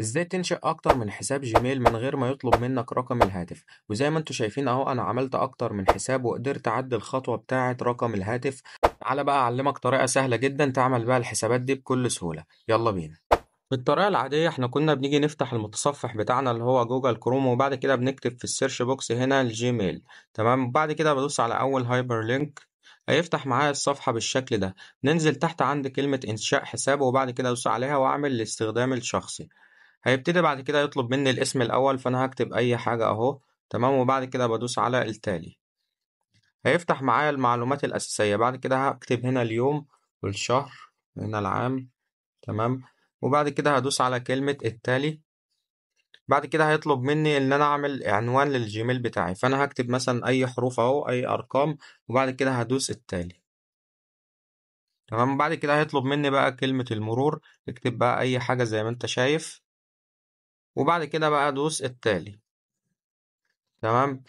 ازاي تنشئ اكتر من حساب جيميل من غير ما يطلب منك رقم الهاتف وزي ما انتم شايفين اهو انا عملت اكتر من حساب وقدرت اعدي الخطوه بتاعه رقم الهاتف تعالى بقى اعلمك طريقه سهله جدا تعمل بقى الحسابات دي بكل سهوله يلا بينا بالطريقة العادية احنا كنا بنيجي نفتح المتصفح بتاعنا اللي هو جوجل كروم وبعد كده بنكتب في السيرش بوكس هنا الجيميل تمام بعد كده بدوس على أول هايبر لينك هيفتح معايا الصفحة بالشكل ده ننزل تحت عند كلمة إنشاء حساب وبعد كده أدوس عليها وأعمل الاستخدام الشخصي هيبتدي بعد كده يطلب مني الاسم الأول فأنا هكتب أي حاجة أهو تمام وبعد كده بدوس على التالي هيفتح معايا المعلومات الأساسية بعد كده هكتب هنا اليوم والشهر هنا العام تمام وبعد كده هدوس على كلمة التالي بعد كده هيطلب مني ان انا اعمل عنوان للجيميل بتاعي فانا هكتب مثلا اي حروف اهو اي ارقام وبعد كده هدوس التالي تمام بعد كده هيطلب مني بقى كلمة المرور اكتب بقى اي حاجة زي ما انت شايف وبعد كده بقى دوس التالي تمام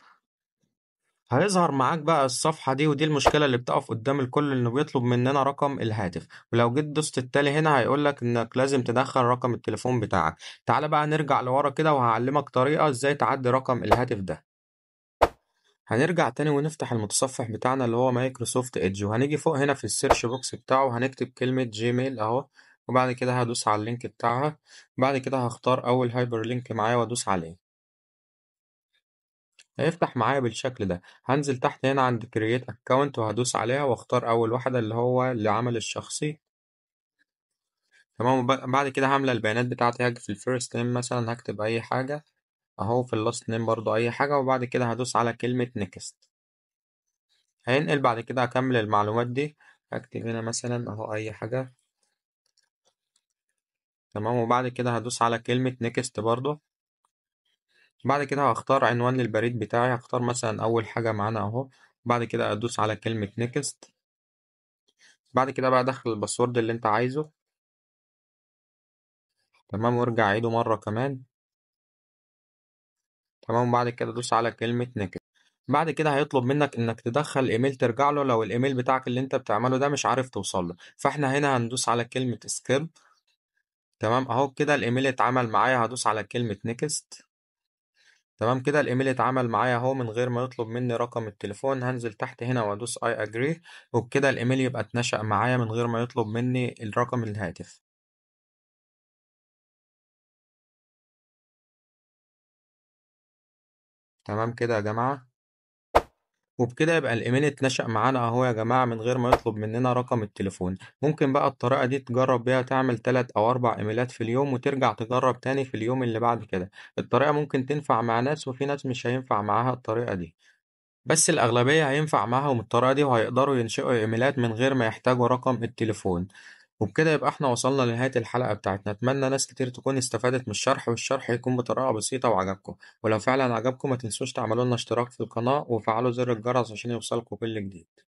هيظهر معاك بقى الصفحة دي ودي المشكلة اللي بتقف قدام الكل انه بيطلب مننا رقم الهاتف ولو جيت دوست التالي هنا هيقولك انك لازم تدخل رقم التليفون بتاعك تعال بقى نرجع لورا كده وهعلمك طريقة ازاي تعدي رقم الهاتف ده هنرجع تاني ونفتح المتصفح بتاعنا اللي هو مايكروسوفت ايدج وهنيجي فوق هنا في السيرش بوكس بتاعه هنكتب كلمة جيميل اهو وبعد كده هدوس على اللينك بتاعها بعد كده هختار اول هايبر لينك معايا وادوس عليه هيفتح معايا بالشكل ده هنزل تحت هنا عند كرييت اكونت وهدوس عليها واختار اول واحدة اللي هو لعمل الشخصي تمام بعد كده هعمل البيانات بتاعتي هاجي في الفيرست نيم مثلا هكتب اي حاجة اهو في اللاست نيم برضو اي حاجة وبعد كده هدوس على كلمة نيكست هينقل بعد كده اكمل المعلومات دي هكتب هنا مثلا اهو اي حاجة تمام وبعد كده هدوس على كلمة نيكست برضو بعد كده هختار عنوان للبريد بتاعي هختار مثلا أول حاجة معانا أهو بعد كده أدوس على كلمة نيكست بعد كده بقى دخل الباسورد اللي أنت عايزه تمام وارجع عيده مرة كمان تمام وبعد كده دوس على كلمة نيكست بعد كده هيطلب منك انك تدخل ايميل ترجع له لو الايميل بتاعك اللي انت بتعمله ده مش عارف توصل له فاحنا هنا هندوس على كلمة سكيب تمام اهو كده الايميل اتعمل معايا هدوس على كلمة نيكست تمام كده الايميل اتعمل معايا اهو من غير ما يطلب مني رقم التليفون هنزل تحت هنا وادوس اي اجري وبكده الايميل يبقى اتنشأ معايا من غير ما يطلب مني الرقم الهاتف تمام كده يا جماعة وبكده يبقى الايميل اتنشأ معانا اهو يا جماعة من غير ما يطلب مننا رقم التليفون ممكن بقى الطريقة دي تجرب بيها تعمل تلات او اربع ايميلات في اليوم وترجع تجرب تاني في اليوم اللي بعد كده الطريقة ممكن تنفع مع ناس وفي ناس مش هينفع معاها الطريقة دي بس الأغلبية هينفع معاهم الطريقة دي وهيقدروا ينشئوا ايميلات من غير ما يحتاجوا رقم التليفون وبكده يبقى احنا وصلنا لنهاية الحلقة بتاعتنا أتمنى ناس كتير تكون استفادت من الشرح والشرح يكون بطريقة بسيطة وعجبكم ولو فعلا عجبكم ما تنسوش تعملوا لنا اشتراك في القناة وفعلوا زر الجرس عشان يوصلكم كل جديد